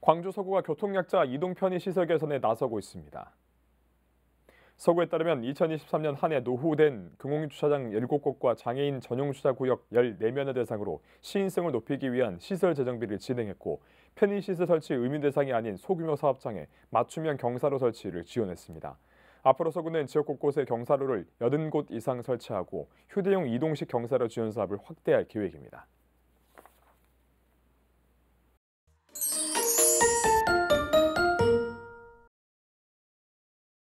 광주 서구가 교통약자 이동편의 시설 개선에 나서고 있습니다. 서구에 따르면 2023년 한해 노후된 금공주차장 7곳과 장애인 전용 주차구역 14면을 대상으로 시인성을 높이기 위한 시설 재정비를 진행했고 편의시설 설치 의미 대상이 아닌 소규모 사업장에 맞춤형 경사로 설치를 지원했습니다. 앞으로 서구는 지역 곳곳에 경사로를 80곳 이상 설치하고 휴대용 이동식 경사로 지원 사업을 확대할 계획입니다.